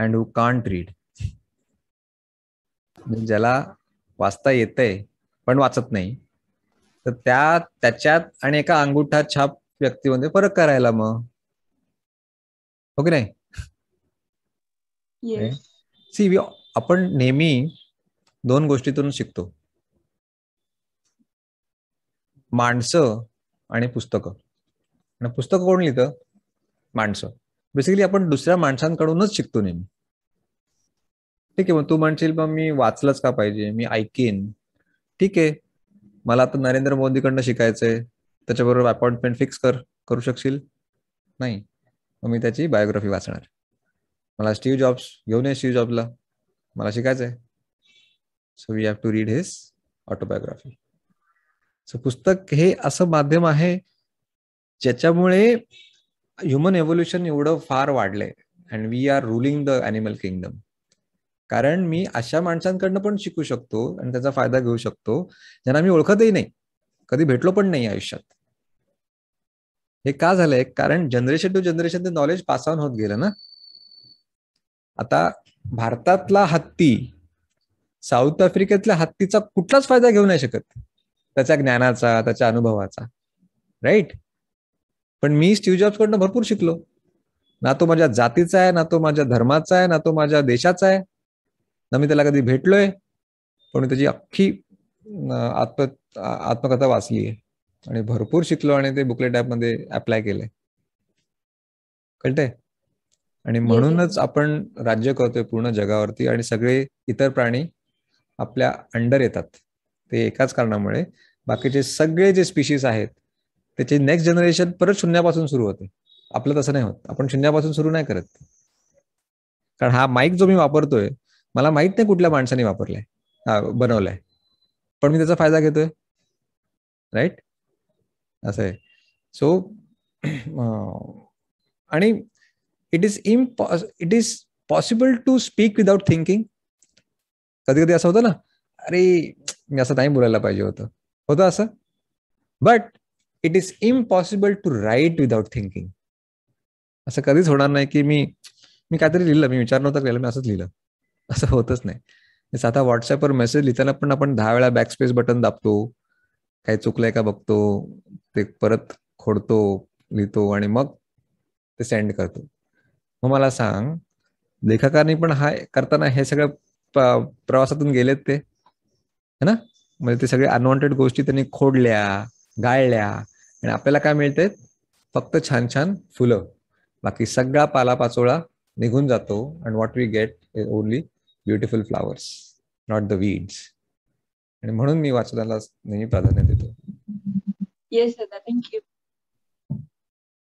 and who can't read ज्याला वाचता येतंय पण वाचत नाही तर त्या त्याच्यात आणि एका अंगुठा छाप व्यक्तीमध्ये फरक करायला मग हो की नाही सी आपण नेहमी दोन गोष्टीतून शिकतो माणसं आणि पुस्तकं आणि पुस्तकं कोण लिहितं माणसं बेसिकली आपण दुसऱ्या माणसांकडूनच शिकतो नेहमी ठीक आहे मग तू म्हणशील मग मी वाचलंच का पाहिजे मी ऐकेन ठीक आहे मला आता नरेंद्र मोदीकडनं शिकायचंय त्याच्याबरोबर अपॉइंटमेंट फिक्स कर करू शकशील नाही मग मी त्याची बायोग्राफी वाचणार मला स्टीव्ह जॉब्स घेऊन ये स्टीव्ह जॉबला मला शिकायचंय so we have to read his autobiography so पुस्तक हे असं माध्यम आहे ज्याच्यामुळे ह्युमन एव्होल्युशन एवढं फार वाढलंय and we are ruling the animal kingdom कारण मी अशा माणसांकडनं पण शिकू शकतो आणि त्याचा फायदा घेऊ शकतो ज्यांना मी ओळखतही नाही कधी भेटलो पण नाही आयुष्यात हे का झालंय कारण जनरेशन टू जनरेशन ते नॉलेज पास ऑन होत गेलं ना आता भारतातला हत्ती साऊथ आफ्रिकेतल्या हत्तीचा कुठलाच फायदा घेऊ नाही शकत त्याच्या ज्ञानाचा त्याच्या अनुभवाचा राईट पण मी स्टीव्ह जॉब्सकडनं भरपूर शिकलो ना तो माझ्या जातीचा आहे ना तो माझ्या धर्माचा आहे ना तो माझ्या देशाचा आहे ना मी त्याला कधी भेटलोय पण त्याची अख्खी आत्म आत्मकथा वाचली आहे आणि भरपूर शिकलो आणि ते बुकलेट ॲपमध्ये अप्लाय केलंय कळतंय आणि म्हणूनच आपण राज्य करतोय पूर्ण जगावरती आणि सगळे इतर प्राणी आपल्या अंडर येतात ते एकाच कारणामुळे बाकीचे सगळे जे स्पीशीज आहेत त्याचे नेक्स्ट जनरेशन परत शून्यापासून सुरू होते आपलं तसं नाही होत आपण शून्यापासून सुरू नाही करत कारण हा माईक जो मी वापरतोय मला माहित नाही कुठल्या माणसाने वापरलाय हा बनवलाय पण मी त्याचा फायदा घेतोय राईट असं आहे सो आणि it is impo it is possible to speak without thinking कधी कधी असं होतं ना अरे मी असं नाही बोलायला पाहिजे होतं होतं असं but it is impossible to write without thinking असं कधीच होणार नाही की मी मी काहीतरी लिहिलं मी विचार नव्हता केलं मी असंच लिहिलं असं होतच नाही आता व्हॉट्सअपवर मेसेज लिहिताना पण आपण दहा वेळा बॅकस्पेस बटन दाबतो काही चुकलंय का बघतो ते परत खोडतो लिहितो आणि मग ते सेंड करतो मग मला सांग लेखकांनी पण हा करताना हे सगळं प्रवासातून गेलेत ते है ना म्हणजे ते सगळे अनवॉन्टेड गोष्टी त्यांनी खोडल्या गाळल्या आणि आपल्याला काय मिळते फक्त छान छान फुलं बाकी सगळा पालापाचोळा निघून जातो and what we get is only beautiful flowers not the weeds आणि म्हणून मी वाचनाला नेहमी प्राधान्य देतो येस दादा थँक्यू